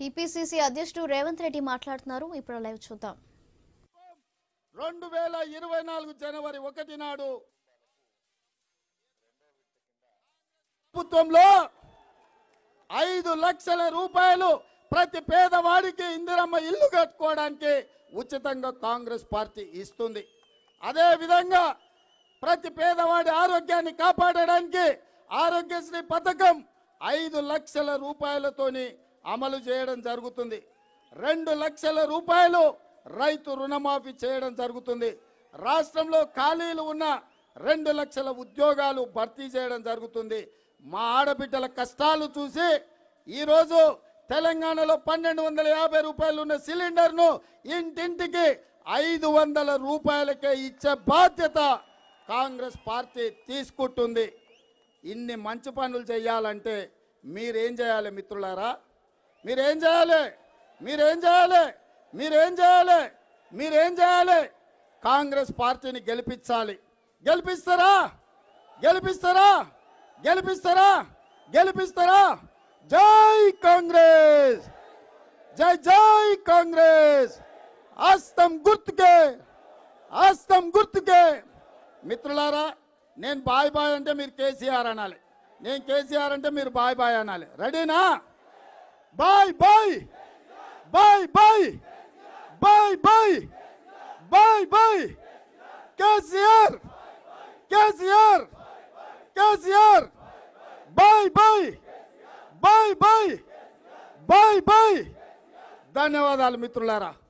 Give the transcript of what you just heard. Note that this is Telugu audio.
టీపీసీసీ అధ్యక్షుడు రేవంత్ రెడ్డి మాట్లాడుతున్నారు ఇప్పుడు లైవ్ చూద్దాం రెండు వేల ఇరవై నాలుగు జనవరి ఒకటి నాడు ప్రభుత్వంలో ఐదు లక్షల రూపాయలు ప్రతి పేదవాడికి ఇందిరమ్మ ఇల్లు కట్టుకోవడానికి ఉచితంగా కాంగ్రెస్ పార్టీ ఇస్తుంది అదే విధంగా ప్రతి పేదవాడి ఆరోగ్యాన్ని కాపాడడానికి ఆరోగ్యశ్రీ పథకం ఐదు లక్షల రూపాయలతోని అమలు చేయడం జరుగుతుంది రెండు లక్షల రూపాయలు రైతు రుణమాఫీ చేయడం జరుగుతుంది రాష్ట్రంలో ఖాళీలు ఉన్న రెండు లక్షల ఉద్యోగాలు భర్తీ చేయడం జరుగుతుంది మా ఆడబిడ్డల కష్టాలు చూసి ఈరోజు తెలంగాణలో పన్నెండు వందల యాభై రూపాయలు ఉన్న సిలిండర్ను ఇంటింటికి ఐదు వందల రూపాయలకే ఇచ్చే బాధ్యత కాంగ్రెస్ పార్టీ తీసుకుంటుంది ఇన్ని మంచి పనులు చేయాలంటే మీరేం చేయాలి మిత్రులారా మీరేం చేయాలి మీరేం చేయాలి మీరేం చేయాలి మీరేం చేయాలి కాంగ్రెస్ పార్టీని గెలిపించాలి గెలిపిస్తారా గెలిపిస్తారా గెలిపిస్తారా గెలిపిస్తారా జై కాంగ్రెస్ జై జై కాంగ్రెస్ ఆస్తం గుర్తుకే ఆస్తం గుర్తుకే మిత్రులారా నేను బాయ్ బాయ్ అంటే మీరు కేసీఆర్ అనాలి నేను కేసీఆర్ అంటే మీరు బాయ్ బాయ్ అనాలి రెడీనా Bye, bye. Bye, bye. Bye, bye. Bye, bye. que casier, casier, Bye, bye. Bye, bye. Bye, bye. ధన్యవాదాలు మిత్రులారా